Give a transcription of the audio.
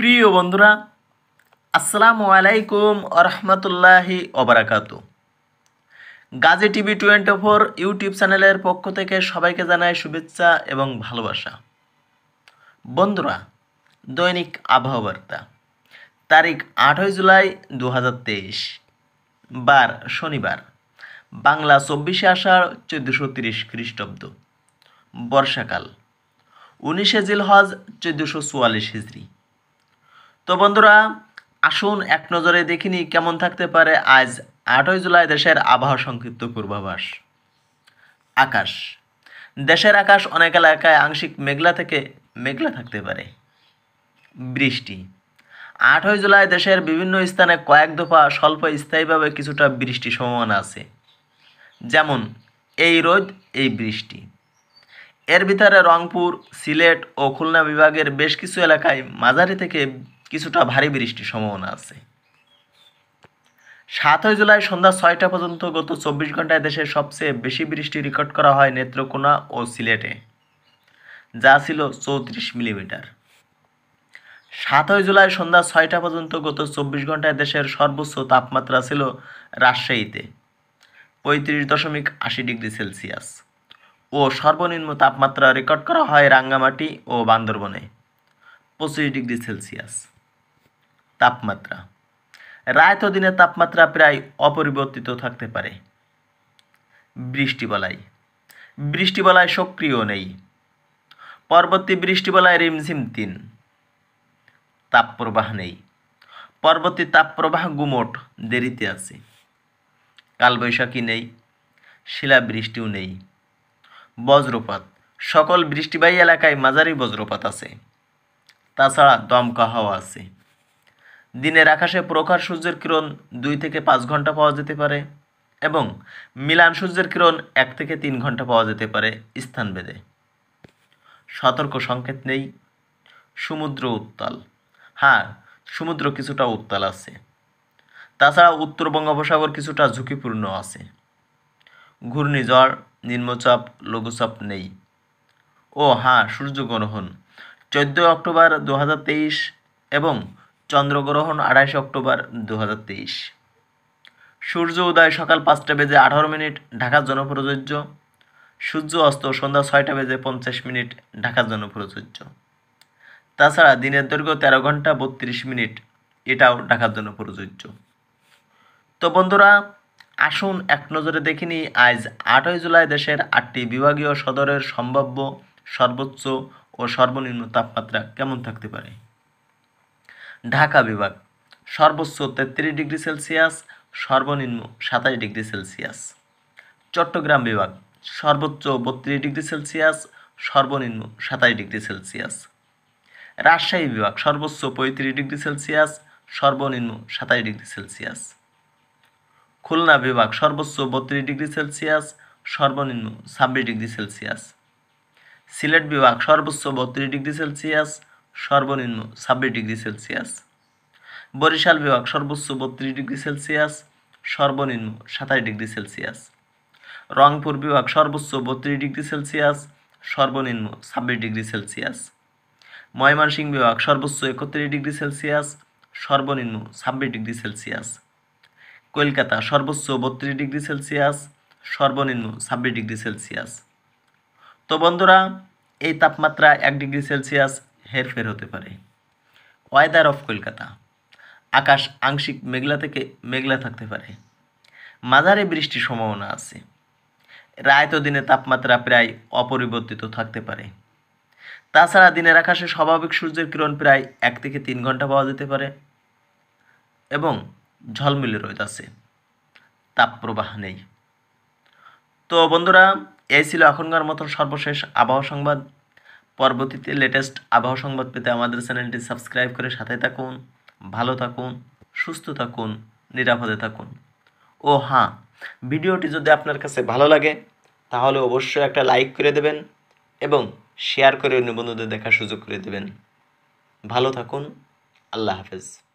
প্রিয় বন্ধুরা আসসালামু আলাইকুম আরহামতুল্লাহি অবরাকাত Gazi TV twenty four YouTube চ্যানেলের পক্ষ থেকে সবাইকে জানায় শুভেচ্ছা এবং ভালোবাসা বন্ধুরা দৈনিক আবহাওয়াবার্তা তারিখ আটই জুলাই দু বার শনিবার বাংলা চব্বিশে আষাঢ় চোদ্দোশো তিরিশ খ্রিস্টাব্দ বর্ষাকাল উনিশে জিলহজ চোদ্দোশো চুয়াল্লিশ হিজড়ি তো বন্ধুরা আসুন এক নজরে দেখিনি কেমন থাকতে পারে আজ আটই জুলাই দেশের আবহাওয়া সংক্ষিপ্ত পূর্বাভাস আকাশ দেশের আকাশ অনেক এলাকায় আংশিক মেঘলা থেকে মেঘলা থাকতে পারে বৃষ্টি আটই জুলাই দেশের বিভিন্ন স্থানে কয়েক দফা স্বল্প স্থায়ীভাবে কিছুটা বৃষ্টি সম্ভাবনা আছে যেমন এই রোদ এই বৃষ্টি এর ভিতরে রংপুর সিলেট ও খুলনা বিভাগের বেশ কিছু এলাকায় মাঝারি থেকে কিছুটা ভারী বৃষ্টির সম্ভাবনা আছে সাতই জুলাই সন্ধ্যা ছয়টা পর্যন্ত গত চব্বিশ ঘন্টায় দেশের সবচেয়ে বেশি বৃষ্টি রেকর্ড করা হয় নেত্রকোনা ও সিলেটে যা ছিল চৌত্রিশ মিলিমিটার সাতই জুলাই সন্ধ্যা ছয়টা পর্যন্ত গত চব্বিশ ঘন্টায় দেশের সর্বোচ্চ তাপমাত্রা ছিল রাজশাহীতে পঁয়ত্রিশ দশমিক আশি ডিগ্রি সেলসিয়াস ও সর্বনিম্ন তাপমাত্রা রেকর্ড করা হয় রাঙ্গামাটি ও বান্দরবনে পঁচিশ ডিগ্রি সেলসিয়াস তাপমাত্রা রাত ও দিনের তাপমাত্রা প্রায় অপরিবর্তিত থাকতে পারে বৃষ্টিবলায় বৃষ্টিবলায় সক্রিয় নেই পরবর্তী বৃষ্টিবলায় রিমঝিম তিন তাপপ্রবাহ নেই পরবর্তী তাপপ্রবাহ গুমোট দেরিতে আছে কালবৈশাখী নেই শিলা বৃষ্টিও নেই বজ্রপাত সকল বৃষ্টিবাহী এলাকায় মাঝারি বজ্রপাত আছে তাছাড়া দমকা হাওয়া আছে দিনের আকাশে প্রখর সূর্যের কিরণ দুই থেকে পাঁচ ঘন্টা পাওয়া যেতে পারে এবং মিলান সূর্যের কিরণ এক থেকে তিন ঘন্টা পাওয়া যেতে পারে স্থান বেদে সতর্ক সংকেত নেই সমুদ্র উত্তাল হ্যাঁ সমুদ্র কিছুটা উত্তাল আছে তাছাড়া উত্তর বঙ্গোপসাগর কিছুটা ঝুঁকিপূর্ণ আছে ঘূর্ণিঝড় নিম্নচাপ লঘুচাপ নেই ও হ্যাঁ সূর্যগ্রহণ চোদ্দোই অক্টোবর দু এবং চন্দ্রগ্রহণ আঠাশে অক্টোবর দু সূর্য উদয় সকাল পাঁচটা বেজে আঠারো মিনিট ঢাকার জন্য প্রযোজ্য সূর্য অস্ত সন্ধ্যা ছয়টা বেজে পঞ্চাশ মিনিট ঢাকার জন্য প্রযোজ্য তাছাড়া দিনের দৈর্ঘ্য তেরো ঘন্টা বত্রিশ মিনিট এটাও ঢাকার জন্য প্রযোজ্য তো বন্ধুরা আসুন এক নজরে দেখিনি আজ আটই জুলাই দেশের আটটি বিভাগীয় সদরের সম্ভাব্য সর্বোচ্চ ও সর্বনিম্ন তাপমাত্রা কেমন থাকতে পারে ঢাকা বিভাগ সর্বোচ্চ তেত্রিশ ডিগ্রি সেলসিয়াস সর্বনিম্ন সাতাশ ডিগ্রি সেলসিয়াস চট্টগ্রাম বিভাগ সর্বোচ্চ বত্রিশ ডিগ্রি সেলসিয়াস সর্বনিম্ন সাতাশ ডিগ্রি সেলসিয়াস রাজশাহী বিভাগ সর্বোচ্চ পঁয়ত্রিশ ডিগ্রি সেলসিয়াস সর্বনিম্ন সাতাশ ডিগ্রি সেলসিয়াস খুলনা বিভাগ সর্বোচ্চ বত্রিশ ডিগ্রি সেলসিয়াস সর্বনিম্ন ছাব্বিশ ডিগ্রি সেলসিয়াস সিলেট বিভাগ সর্বোচ্চ বত্রিশ ডিগ্রি সেলসিয়াস সর্বনিম্ন ছাব্বিশ ডিগ্রি সেলসিয়াস বরিশাল বিভাগ সর্বোচ্চ বত্রিশ ডিগ্রি সেলসিয়াস সর্বনিম্ন সাতাশ ডিগ্রি সেলসিয়াস রংপুর বিভাগ সর্বোচ্চ বত্রিশ ডিগ্রি সেলসিয়াস সর্বনিম্ন ছাব্বিশ ডিগ্রি সেলসিয়াস ময়মনসিংহ বিভাগ সর্বোচ্চ একত্রিশ ডিগ্রি সেলসিয়াস সর্বনিম্ন ছাব্বিশ ডিগ্রি সেলসিয়াস কলকাতা সর্বোচ্চ বত্রিশ ডিগ্রি সেলসিয়াস সর্বনিম্ন ছাব্বিশ ডিগ্রি সেলসিয়াস তো বন্ধুরা এই তাপমাত্রা এক ডিগ্রি সেলসিয়াস হেরফের হতে পারে ওয়েদার অফ কলকাতা আকাশ আংশিক মেঘলা থেকে মেঘলা থাকতে পারে মাঝারে বৃষ্টির সম্ভাবনা আছে রায়ত দিনে তাপমাত্রা প্রায় অপরিবর্তিত থাকতে পারে তাছাড়া দিনের আকাশে স্বাভাবিক সূর্যের কিরণ প্রায় এক থেকে তিন ঘন্টা পাওয়া যেতে পারে এবং ঝলমিলে রোদ তাপপ্রবাহ নেই তো বন্ধুরা এই ছিল এখনকার মতো সর্বশেষ আবহাওয়া সংবাদ পরবর্তীতে লেটেস্ট আবহাওয়া সংবাদ পেতে আমাদের চ্যানেলটি সাবস্ক্রাইব করে সাথে থাকুন ভালো থাকুন সুস্থ থাকুন নিরাপদে থাকুন ও হ্যাঁ ভিডিওটি যদি আপনার কাছে ভালো লাগে তাহলে অবশ্যই একটা লাইক করে দেবেন এবং শেয়ার করে অন্য বন্ধুদের দেখার সুযোগ করে দেবেন ভালো থাকুন আল্লাহ হাফেজ